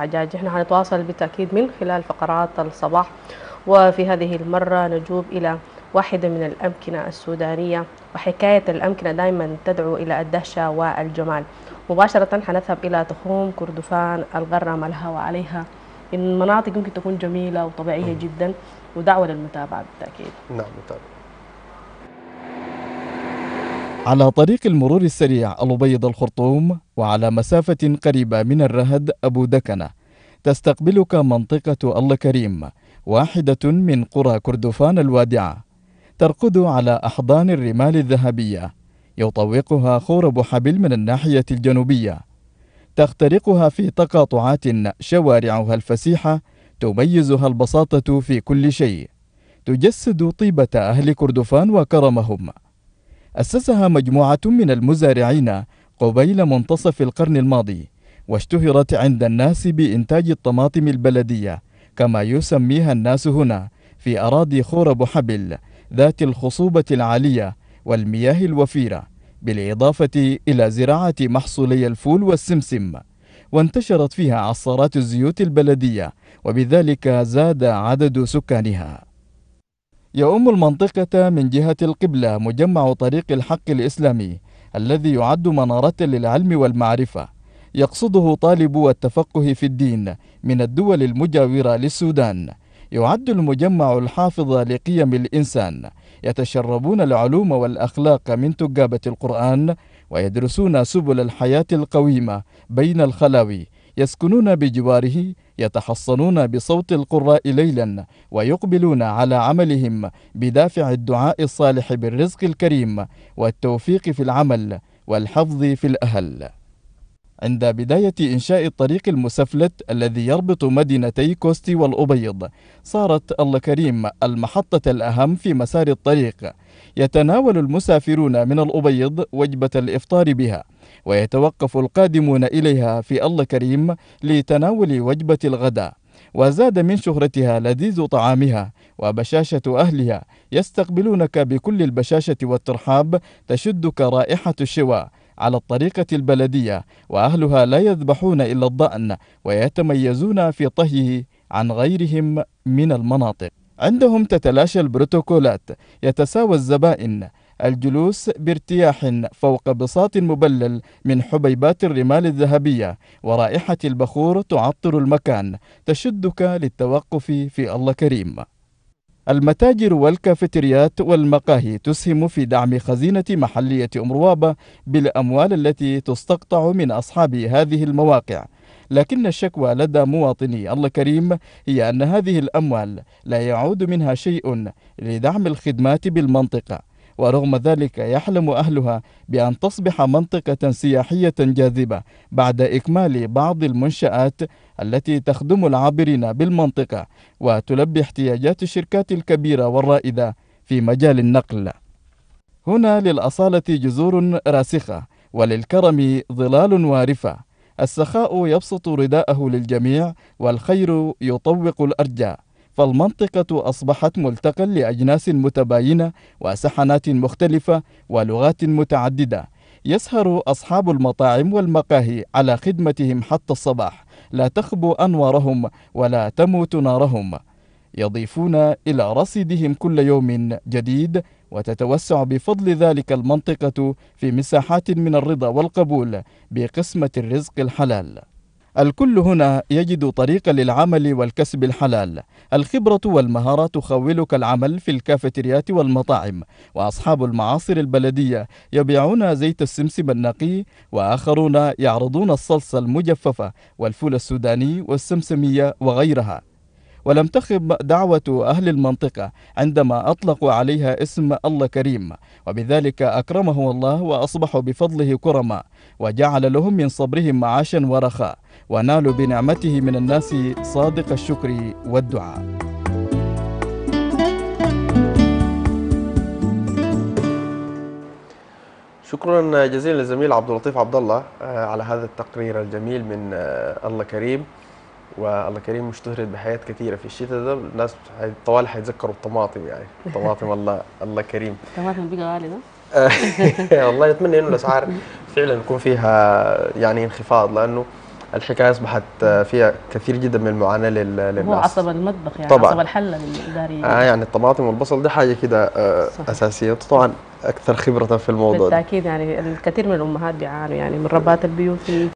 عجاج احنا هنتواصل بالتأكيد من خلال فقرات الصباح وفي هذه المرة نجوب إلى واحدة من الأمكنة السودانية وحكاية الأمكنة دائما تدعو إلى الدهشة والجمال مباشرة حنذهب إلى تخوم كردفان الغرة ما الهوى عليها من مناطق ممكن تكون جميلة وطبيعية جدا ودعوة للمتابعة بالتأكيد نعم متابعة على طريق المرور السريع الأبيض الخرطوم وعلى مسافة قريبة من الرهد أبو دكنة تستقبلك منطقة الله كريم واحدة من قرى كردفان الوادعة ترقد على أحضان الرمال الذهبية يطوقها خور أبو حبل من الناحية الجنوبية تخترقها في تقاطعات شوارعها الفسيحة تميزها البساطة في كل شيء تجسد طيبة أهل كردفان وكرمهم أسسها مجموعة من المزارعين قبيل منتصف القرن الماضي واشتهرت عند الناس بإنتاج الطماطم البلدية كما يسميها الناس هنا في أراضي خور أبو حبل ذات الخصوبة العالية والمياه الوفيرة بالإضافة إلى زراعة محصولي الفول والسمسم وانتشرت فيها عصارات الزيوت البلدية وبذلك زاد عدد سكانها يؤم المنطقة من جهة القبلة مجمع طريق الحق الإسلامي الذي يعد منارة للعلم والمعرفة يقصده طالب التفقه في الدين من الدول المجاورة للسودان يعد المجمع الحافظ لقيم الإنسان يتشربون العلوم والأخلاق من تجابة القرآن ويدرسون سبل الحياة القويمة بين الخلاوي يسكنون بجواره يتحصنون بصوت القراء ليلا ويقبلون على عملهم بدافع الدعاء الصالح بالرزق الكريم والتوفيق في العمل والحفظ في الأهل عند بداية إنشاء الطريق المسفلت الذي يربط مدينتي كوستي والأبيض صارت الله كريم المحطة الأهم في مسار الطريق يتناول المسافرون من الأبيض وجبة الإفطار بها ويتوقف القادمون إليها في الله كريم لتناول وجبة الغداء وزاد من شهرتها لذيذ طعامها وبشاشة أهلها يستقبلونك بكل البشاشة والترحاب تشدك رائحة الشواء على الطريقة البلدية وأهلها لا يذبحون إلا الضأن ويتميزون في طهيه عن غيرهم من المناطق عندهم تتلاشى البروتوكولات يتساوى الزبائن الجلوس بارتياح فوق بساط مبلل من حبيبات الرمال الذهبية ورائحة البخور تعطر المكان تشدك للتوقف في الله كريم المتاجر والكافيتريات والمقاهي تسهم في دعم خزينة محلية أمروابة بالأموال التي تستقطع من أصحاب هذه المواقع لكن الشكوى لدى مواطني الله كريم هي أن هذه الأموال لا يعود منها شيء لدعم الخدمات بالمنطقة ورغم ذلك يحلم أهلها بأن تصبح منطقة سياحية جاذبة بعد إكمال بعض المنشآت التي تخدم العابرين بالمنطقة وتلبي احتياجات الشركات الكبيرة والرائدة في مجال النقل. هنا للأصالة جذور راسخة وللكرم ظلال وارفة. السخاء يبسط رداءه للجميع والخير يطوق الأرجاء فالمنطقة أصبحت ملتقا لأجناس متباينة وسحنات مختلفة ولغات متعددة يسهر أصحاب المطاعم والمقاهي على خدمتهم حتى الصباح لا تخبو أنوارهم ولا تموت نارهم يضيفون إلى رصيدهم كل يوم جديد وتتوسع بفضل ذلك المنطقة في مساحات من الرضا والقبول بقسمة الرزق الحلال الكل هنا يجد طريقا للعمل والكسب الحلال الخبرة والمهارة تخولك العمل في الكافتريات والمطاعم وأصحاب المعاصر البلدية يبيعون زيت السمسم النقي وآخرون يعرضون الصلصة المجففة والفول السوداني والسمسمية وغيرها ولم تخب دعوة أهل المنطقة عندما أطلقوا عليها اسم الله كريم وبذلك أكرمهم الله وأصبحوا بفضله كرما وجعل لهم من صبرهم معاشا ورخاء ونالوا بنعمته من الناس صادق الشكر والدعاء شكرا جزيلا للزميل عبد اللطيف عبد الله آه، على هذا التقرير الجميل من آه، الله كريم والله كريم اشتهرت بحاجات كثيره في الشتاء ده الناس طوال حيتذكروا الطماطم يعني الطماطم الله الله كريم الطماطم بقى غالي ده والله اتمنى انه الاسعار فعلا يكون فيها يعني انخفاض لانه الحكايه اصبحت فيها كثير جدا من المعاناه للناس هو عصب المطبخ يعني طبعا. عصب الحله الاداريه آه يعني الطماطم والبصل دي حاجه كده آه اساسيه طبعا اكثر خبره في الموضوع بالتاكيد يعني الكثير من الامهات بيعانوا يعني من ربات البيوت